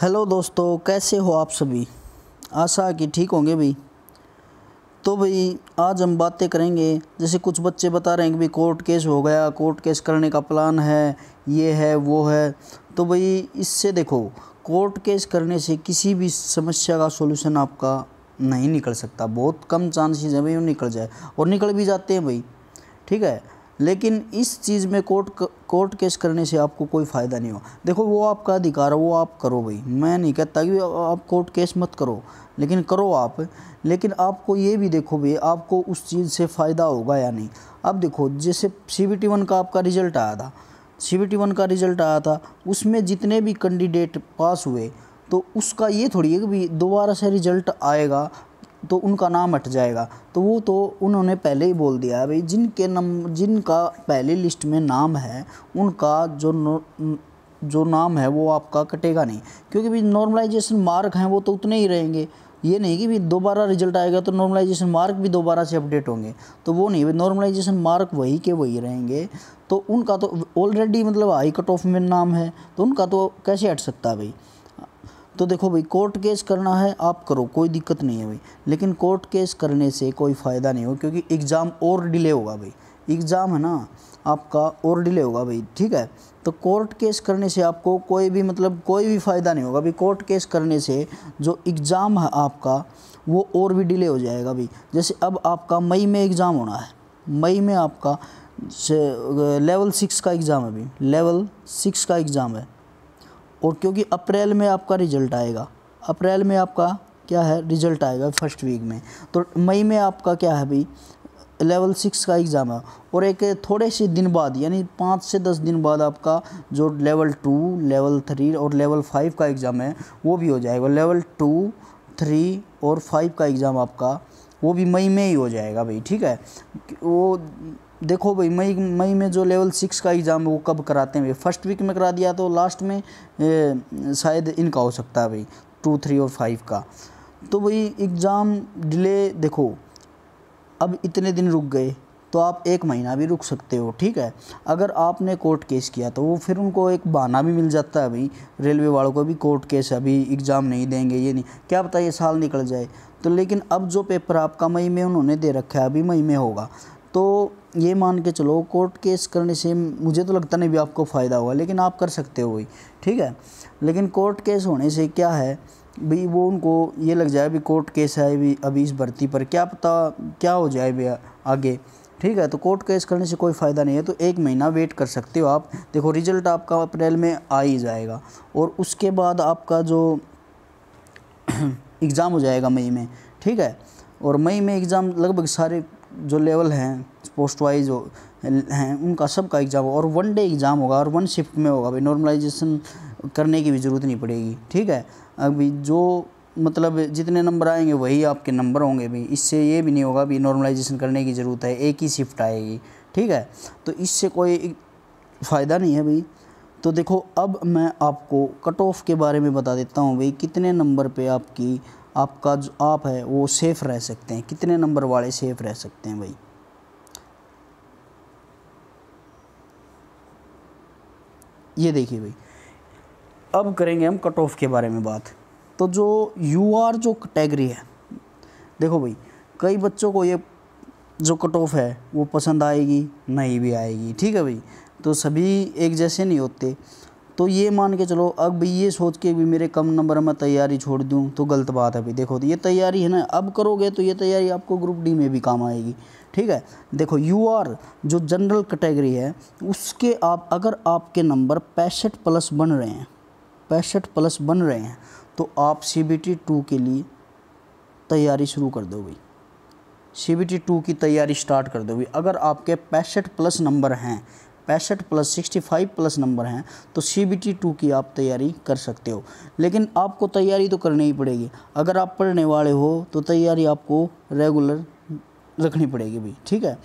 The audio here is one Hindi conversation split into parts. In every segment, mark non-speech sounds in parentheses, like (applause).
हेलो दोस्तों कैसे हो आप सभी आशा कि ठीक होंगे भी तो भाई आज हम बातें करेंगे जैसे कुछ बच्चे बता रहे हैं कि भाई कोर्ट केस हो गया कोर्ट केस करने का प्लान है ये है वो है तो भाई इससे देखो कोर्ट केस करने से किसी भी समस्या का सोल्यूशन आपका नहीं निकल सकता बहुत कम चांसेस हैं भाई वो निकल जाए और निकल भी जाते हैं भाई ठीक है लेकिन इस चीज़ में कोर्ट कोर्ट केस करने से आपको कोई फ़ायदा नहीं हो देखो वो आपका अधिकार है वो आप करो भाई मैं नहीं कहता कि आप कोर्ट केस मत करो लेकिन करो आप लेकिन आपको ये भी देखो भाई आपको उस चीज़ से फ़ायदा होगा या नहीं अब देखो जैसे सी बी टी वन का आपका रिजल्ट आया था सी बी टी वन का रिजल्ट आया था उसमें जितने भी कैंडिडेट पास हुए तो उसका ये थोड़ी है कि दोबारा से रिजल्ट आएगा तो उनका नाम हट जाएगा तो वो तो उन्होंने पहले ही बोल दिया है भाई जिनके नम जिनका पहले लिस्ट में नाम है उनका जो न, जो नाम है वो आपका कटेगा नहीं क्योंकि भाई नॉर्मलाइजेशन मार्क हैं वो तो उतने ही रहेंगे ये नहीं कि भी दोबारा रिजल्ट आएगा तो नॉर्मलाइजेशन मार्क भी दोबारा से अपडेट होंगे तो वो नहीं नॉर्मलाइजेशन मार्क वही के वही रहेंगे तो उनका तो ऑलरेडी मतलब हाई कट ऑफ में नाम है तो उनका तो कैसे हट सकता है भाई तो देखो भाई कोर्ट केस करना है आप करो कोई दिक्कत नहीं है भाई लेकिन कोर्ट केस करने से कोई फ़ायदा नहीं हो क्योंकि एग्ज़ाम और डिले होगा भाई एग्ज़ाम है ना आपका और डिले होगा भाई ठीक है तो कोर्ट केस करने से आपको कोई भी मतलब कोई भी फ़ायदा नहीं होगा भाई कोर्ट केस करने से जो एग्ज़ाम है आपका वो और भी डिले हो जाएगा भाई जैसे अब आपका मई में एग्ज़ाम होना है मई में आपका लेवल सिक्स का एग्ज़ाम है भाई लेवल सिक्स का एग्ज़ाम है और क्योंकि अप्रैल में आपका रिज़ल्ट आएगा अप्रैल में आपका क्या है रिज़ल्ट आएगा फर्स्ट वीक में तो मई में आपका क्या है भाई लेवल सिक्स का एग्ज़ाम है और एक थोड़े से दिन बाद यानी पाँच से दस दिन बाद आपका जो लेवल टू लेवल थ्री और लेवल फाइव का एग्ज़ाम है वो भी हो जाएगा लेवल टू थ्री और फाइव का एग्ज़ाम आपका वो भी मई में ही हो जाएगा भाई ठीक है वो देखो भाई मई मई में जो लेवल सिक्स का एग्ज़ाम है वो कब कराते हैं भाई फर्स्ट वीक में करा दिया तो लास्ट में ए, शायद इनका हो सकता है भाई टू थ्री और फाइव का तो भाई एग्ज़ाम डिले देखो अब इतने दिन रुक गए तो आप एक महीना भी रुक सकते हो ठीक है अगर आपने कोर्ट केस किया तो वो फिर उनको एक बहाना भी मिल जाता है भाई रेलवे वालों को भी कोर्ट केस अभी एग्ज़ाम नहीं देंगे ये नहीं क्या पता ये साल निकल जाए तो लेकिन अब जो पेपर आपका मई में उन्होंने दे रखा है अभी मई में होगा तो ये मान के चलो कोर्ट केस करने से मुझे तो लगता नहीं भी आपको फ़ायदा होगा लेकिन आप कर सकते हो वही ठीक है लेकिन कोर्ट केस होने से क्या है भाई वो उनको ये लग जाए भी कोर्ट केस है भी अभी इस भर्ती पर क्या पता क्या हो जाए भी आगे ठीक है तो कोर्ट केस करने से कोई फ़ायदा नहीं है तो एक महीना वेट कर सकते हो आप देखो रिजल्ट आपका अप्रैल में आ ही जाएगा और उसके बाद आपका जो एग्ज़ाम (clears throat) हो जाएगा मई में ठीक है और मई में एग्ज़ाम लगभग सारे जो लेवल हैं पोस्ट वाइज हैं उनका सबका एग्ज़ाम होगा और वन डे एग्ज़ाम होगा और वन शिफ्ट में होगा भाई नॉर्मलाइजेशन करने की भी ज़रूरत नहीं पड़ेगी ठीक है अभी जो मतलब जितने नंबर आएंगे वही आपके नंबर होंगे भी इससे ये भी नहीं होगा भी नॉर्मलाइजेशन करने की ज़रूरत है एक ही शिफ्ट आएगी ठीक है तो इससे कोई फ़ायदा नहीं है भाई तो देखो अब मैं आपको कट ऑफ के बारे में बता देता हूँ भाई कितने नंबर पे आपकी आपका जो आप है वो सेफ़ रह सकते हैं कितने नंबर वाले सेफ़ रह सकते हैं भाई ये देखिए भाई अब करेंगे हम कट ऑफ के बारे में बात तो जो यू आर जो कैटेगरी है देखो भाई कई बच्चों को ये जो कट ऑफ है वो पसंद आएगी नहीं भी आएगी ठीक है भाई तो सभी एक जैसे नहीं होते तो ये मान के चलो अब ये सोच के भी मेरे कम नंबर में तैयारी छोड़ दूँ तो गलत बात है भाई देखो तो ये तैयारी है ना अब करोगे तो ये तैयारी आपको ग्रुप डी में भी काम आएगी ठीक है देखो यू आर जो जनरल कैटेगरी है उसके आप अगर आपके नंबर पैंसठ प्लस बन रहे हैं पैंसठ प्लस बन रहे हैं तो आप सी बी टी टू के लिए तैयारी शुरू कर दो भाई सी बी टी टू की तैयारी स्टार्ट कर दो भाई अगर आपके पैंसठ प्लस नंबर हैं पैंसठ plus sixty five plus number हैं तो सी बी टी टू की आप तैयारी कर सकते हो लेकिन आपको तैयारी तो करनी ही पड़ेगी अगर आप पढ़ने वाले हो तो तैयारी आपको रेगुलर रखनी पड़ेगी भी ठीक है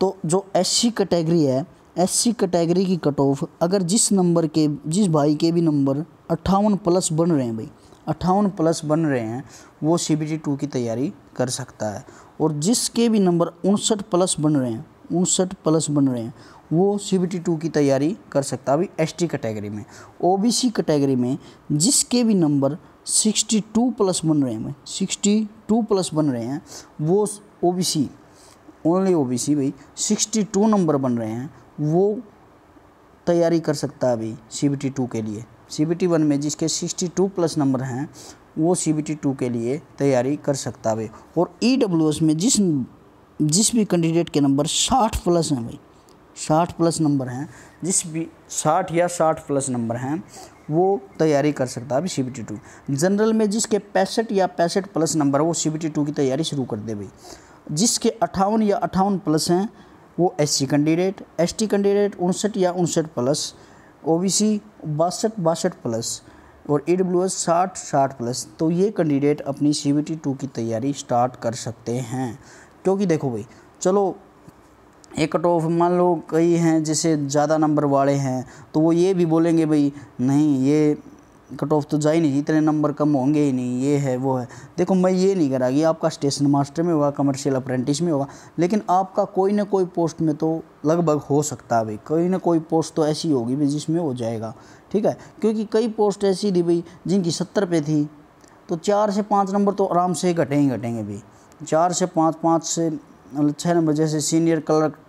तो जो एस सी कैटेगरी है एस सी कैटेगरी की कट ऑफ अगर जिस नंबर के जिस भाई के भी नंबर अट्ठावन प्लस बन रहे हैं भाई अट्ठावन प्लस बन रहे हैं वो सी बी टी टू की तैयारी कर सकता है और जिसके भी नंबर उनसठ प्लस बन रहे हैं उनसठ प्लस बन रहे हैं वो सी बी टी टू की तैयारी कर सकता है अभी एस टी कैटेगरी में ओ बी सी कैटेगरी में जिसके भी नंबर सिक्सटी टू प्लस बन रहे हैं सिक्सटी टू प्लस बन रहे हैं वो O B C only O B C भाई सिक्सटी टू नंबर बन रहे हैं वो तैयारी कर सकता है अभी सी बी टी टू के लिए सी बी टी वन में जिसके सिक्सटी टू प्लस नंबर हैं वो सी बी टी टू के लिए तैयारी कर सकता है और ई डब्ल्यू एस में जिस जिस भी कैंडिडेट के नंबर साठ प्लस हैं भाई साठ प्लस नंबर हैं जिस भी साठ या साठ प्लस नंबर हैं वो तैयारी कर सकता है अभी C B T two general में जिसके पैंसठ या पैंसठ प्लस नंबर है वो सी बी टी टू की तैयारी शुरू कर दे भाई जिसके अट्ठावन या अट्ठावन प्लस हैं वो S C candidate S T candidate उनसठ या उनसठ प्लस ओ बी सी बासठ बासठ प्लस और ई डब्ल्यू एस साठ साठ प्लस तो ये कैंडिडेट अपनी सी बी टी टू की तैयारी स्टार्ट कर सकते हैं क्योंकि देखो भाई चलो एक कट ऑफ मान लो कई हैं जैसे ज़्यादा नंबर वाले हैं तो वो ये भी बोलेंगे भाई नहीं ये कट ऑफ तो जा ही नहीं इतने नंबर कम होंगे ही नहीं ये है वो है देखो मैं ये नहीं करा कि आपका स्टेशन मास्टर में होगा कमर्शियल अप्रेंटिस में होगा लेकिन आपका कोई ना कोई पोस्ट में तो लगभग हो सकता है भाई कोई ना कोई पोस्ट तो ऐसी होगी भाई जिसमें हो जाएगा ठीक है क्योंकि कई पोस्ट ऐसी थी भाई जिनकी सत्तर पे थी तो चार से पाँच नंबर तो आराम से घटेंगे घटेंगे भाई चार से पाँच पाँच से मतलब छः नंबर जैसे senior clerk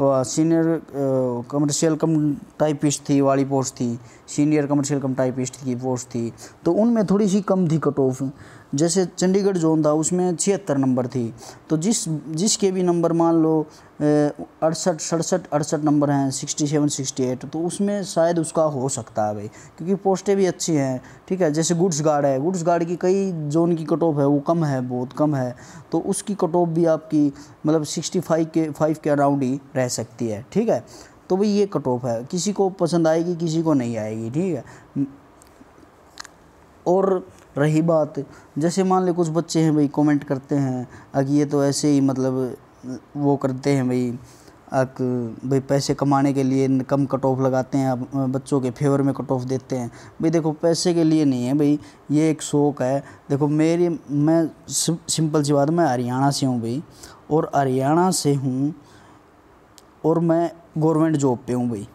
senior commercial cum typist थी वाली पोस्ट थी सीनियर कमर्शियल कम टाइपिस्ट की पोस्ट थी तो उनमें थोड़ी सी कम थी कट ऑफ जैसे चंडीगढ़ जोन था उसमें छिहत्तर नंबर थी तो जिस जिसके भी नंबर मान लो अड़सठ सड़सठ अड़सठ नंबर हैं सिक्सटी सेवन सिक्सटी एट तो उसमें शायद उसका हो सकता है भाई क्योंकि पोस्टें भी अच्छी हैं ठीक है जैसे गुड्स गार्ड है गुड्स गार्ड की कई जोन की कट ऑफ है वो कम है बहुत कम है तो उसकी कट ऑफ भी आपकी मतलब सिक्सटी फाइव के फाइव के अराउंड ही रह रह सकती है ठीक है तो भाई ये कट ऑफ है किसी को पसंद आएगी किसी को नहीं आएगी ठीक है और रही बात जैसे मान ले कुछ बच्चे हैं भाई कमेंट करते हैं अग ये तो ऐसे ही मतलब वो करते हैं भाई अक भाई पैसे कमाने के लिए कम कट ऑफ लगाते हैं बच्चों के फेवर में कट ऑफ देते हैं भाई देखो पैसे के लिए नहीं है भाई ये एक शौक है देखो मेरी मैं सिंपल सी बात मैं हरियाणा से हूँ भाई और हरियाणा से हूँ और मैं गवर्नमेंट जॉब पे हूँ भाई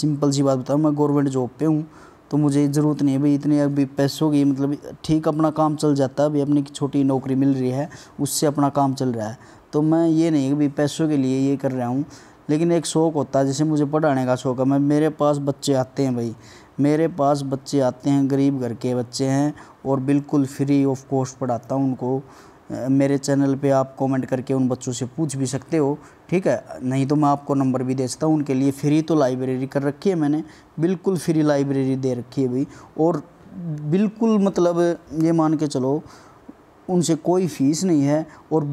सिंपल सी बात बताऊँ मैं गवर्नमेंट जॉब पे हूँ तो मुझे ज़रूरत नहीं है भाई इतने अभी पैसों की मतलब ठीक अपना काम चल जाता है अभी अपनी छोटी नौकरी मिल रही है उससे अपना काम चल रहा है तो मैं ये नहीं भाई पैसों के लिए ये कर रहा हूँ लेकिन एक शौक़ होता है जैसे मुझे पढ़ाने का शौक़ है मैं मेरे पास बच्चे आते हैं भाई मेरे पास बच्चे आते हैं गरीब घर के बच्चे हैं और बिल्कुल फ्री ऑफ कॉस्ट पढ़ाता हूँ उनको मेरे चैनल पे आप कमेंट करके उन बच्चों से पूछ भी सकते हो ठीक है नहीं तो मैं आपको नंबर भी दे सकता हूँ उनके लिए फ्री तो लाइब्रेरी कर रखी है मैंने बिल्कुल फ्री लाइब्रेरी दे रखी है भाई और बिल्कुल मतलब ये मान के चलो उनसे कोई फीस नहीं है और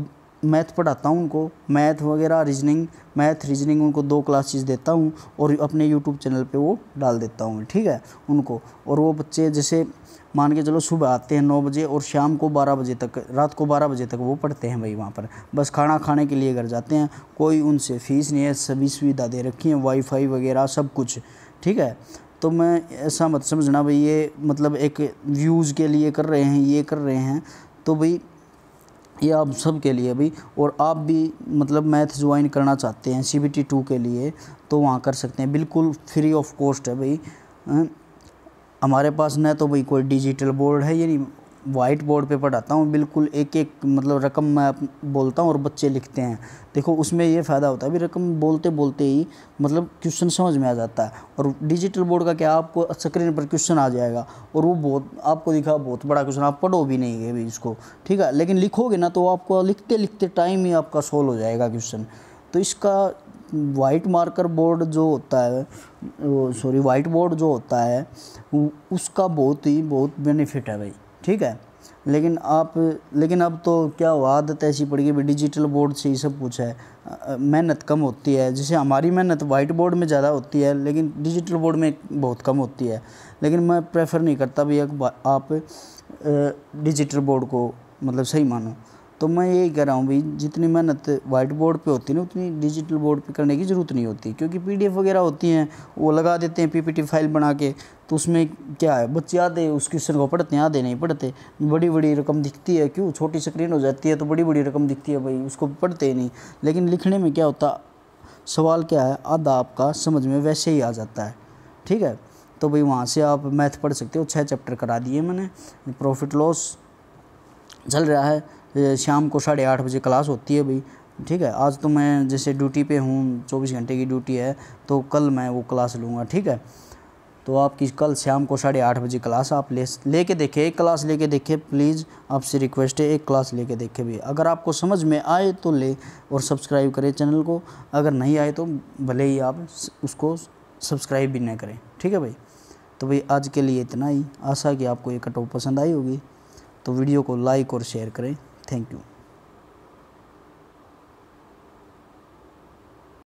मैथ पढ़ाता हूँ उनको मैथ वगैरह रीजनिंग मैथ रीजनिंग उनको दो क्लासेस देता हूँ और अपने यूट्यूब चैनल पे वो डाल देता हूँ ठीक है उनको और वो बच्चे जैसे मान के चलो सुबह आते हैं नौ बजे और शाम को बारह बजे तक रात को बारह बजे तक वो पढ़ते हैं भाई वहाँ पर बस खाना खाने के लिए घर जाते हैं कोई उनसे फ़ीस नहीं है सभी सुविधा दे रखी है वाईफाई वगैरह सब कुछ ठीक है तो मैं ऐसा मत समझना भाई ये मतलब एक व्यूज़ के लिए कर रहे हैं ये कर रहे हैं तो भाई ये आप सब के लिए भाई और आप भी मतलब मैथ ज्वाइन करना चाहते हैं सी बी टी टू के लिए तो वहाँ कर सकते हैं बिल्कुल फ्री ऑफ कॉस्ट है भाई हमारे पास ना तो भाई कोई डिजिटल बोर्ड है यानी वाइट बोर्ड पे पढ़ाता हूँ बिल्कुल एक एक मतलब रकम मैं बोलता हूँ और बच्चे लिखते हैं देखो उसमें ये फ़ायदा होता है अभी रकम बोलते बोलते ही मतलब क्वेश्चन समझ में आ जाता है और डिजिटल बोर्ड का क्या आपको स्क्रीन पर क्वेश्चन आ जाएगा और वो बहुत आपको दिखा बहुत बड़ा क्वेश्चन आप पढ़ो भी नहीं है अभी इसको ठीक है लेकिन लिखोगे ना तो आपको लिखते लिखते टाइम ही आपका सोल्व हो जाएगा क्वेश्चन तो इसका वाइट मार्कर बोर्ड जो होता है सॉरी वाइट बोर्ड जो होता है उसका बहुत ही बहुत बेनिफिट है भाई ठीक है लेकिन आप लेकिन अब तो क्या आदत ऐसी पड़ गई डिजिटल बोर्ड से ही सब कुछ है मेहनत कम होती है जैसे हमारी मेहनत वाइट बोर्ड में ज़्यादा होती है लेकिन डिजिटल बोर्ड में बहुत कम होती है लेकिन मैं प्रेफर नहीं करता भैया आप डिजिटल बोर्ड को मतलब सही मानो तो मैं यही कह रहा हूँ भाई जितनी मेहनत वाइट बोर्ड पे होती है ना उतनी डिजिटल बोर्ड पे करने की ज़रूरत नहीं होती क्योंकि पीडीएफ वगैरह होती हैं वो लगा देते हैं पीपीटी फाइल बना के तो उसमें क्या है बच्चे आधे उस क्वेश्चन को पढ़ते हैं आधे नहीं पढ़ते बड़ी बड़ी रकम दिखती है क्यों छोटी स्क्रीन हो जाती है तो बड़ी बड़ी रकम दिखती है भाई उसको पढ़ते ही नहीं लेकिन लिखने में क्या होता सवाल क्या है आधा आपका समझ में वैसे ही आ जाता है ठीक है तो भाई वहाँ से आप मैथ पढ़ सकते हो छः चैप्टर करा दिए मैंने प्रॉफिट लॉस चल रहा है शाम को साढ़े आठ बजे क्लास होती है भाई ठीक है आज तो मैं जैसे ड्यूटी पे हूँ चौबीस घंटे की ड्यूटी है तो कल मैं वो क्लास लूँगा ठीक है तो आपकी कल शाम को साढ़े आठ बजे क्लास आप ले लेके देखें एक क्लास लेके देखें प्लीज़ आपसे रिक्वेस्ट है एक क्लास लेके देखें भी अगर आपको समझ में आए तो ले और सब्सक्राइब करें चैनल को अगर नहीं आए तो भले ही आप उसको सब्सक्राइब भी ना करें ठीक है भाई तो भाई आज के लिए इतना ही आशा कि आपको ये कटो पसंद आई होगी तो वीडियो को लाइक और शेयर करें থ্যাংক ইউ